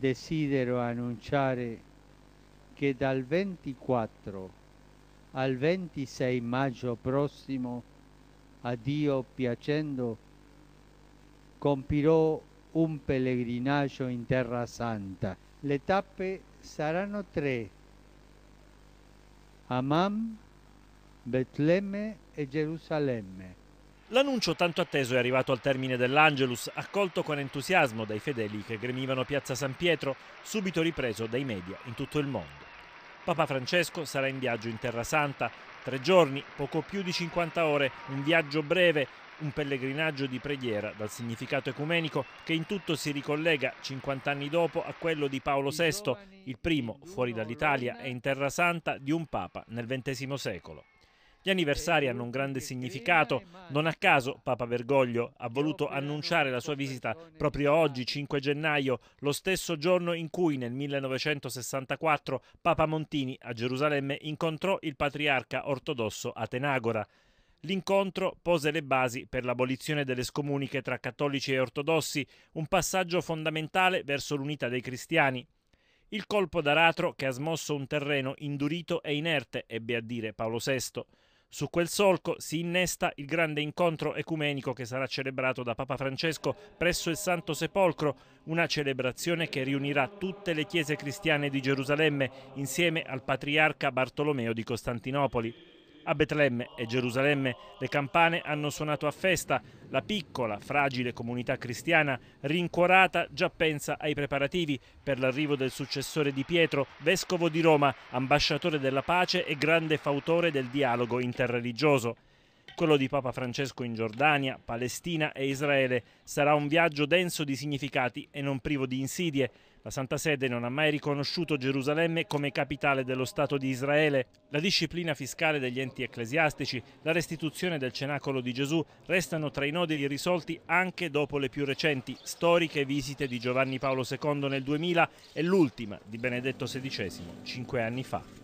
desidero annunciare che dal 24 al 26 maggio prossimo a Dio piacendo compirò un pellegrinaggio in Terra Santa. Le tappe saranno tre, Amam, Betlemme e Gerusalemme. L'annuncio tanto atteso è arrivato al termine dell'Angelus, accolto con entusiasmo dai fedeli che gremivano Piazza San Pietro, subito ripreso dai media in tutto il mondo. Papa Francesco sarà in viaggio in Terra Santa, tre giorni, poco più di 50 ore, un viaggio breve, un pellegrinaggio di preghiera dal significato ecumenico che in tutto si ricollega 50 anni dopo a quello di Paolo VI, il primo fuori dall'Italia e in Terra Santa di un Papa nel XX secolo. Gli anniversari hanno un grande significato. Non a caso Papa Bergoglio ha voluto annunciare la sua visita proprio oggi, 5 gennaio, lo stesso giorno in cui nel 1964 Papa Montini a Gerusalemme incontrò il patriarca ortodosso Atenagora. L'incontro pose le basi per l'abolizione delle scomuniche tra cattolici e ortodossi, un passaggio fondamentale verso l'unità dei cristiani. Il colpo d'aratro che ha smosso un terreno indurito e inerte, ebbe a dire Paolo VI. Su quel solco si innesta il grande incontro ecumenico che sarà celebrato da Papa Francesco presso il Santo Sepolcro, una celebrazione che riunirà tutte le chiese cristiane di Gerusalemme insieme al patriarca Bartolomeo di Costantinopoli. A Betlemme e Gerusalemme le campane hanno suonato a festa. La piccola, fragile comunità cristiana, rincuorata, già pensa ai preparativi per l'arrivo del successore di Pietro, vescovo di Roma, ambasciatore della pace e grande fautore del dialogo interreligioso. Quello di Papa Francesco in Giordania, Palestina e Israele sarà un viaggio denso di significati e non privo di insidie. La Santa Sede non ha mai riconosciuto Gerusalemme come capitale dello Stato di Israele. La disciplina fiscale degli enti ecclesiastici, la restituzione del cenacolo di Gesù restano tra i nodi irrisolti anche dopo le più recenti storiche visite di Giovanni Paolo II nel 2000 e l'ultima di Benedetto XVI cinque anni fa.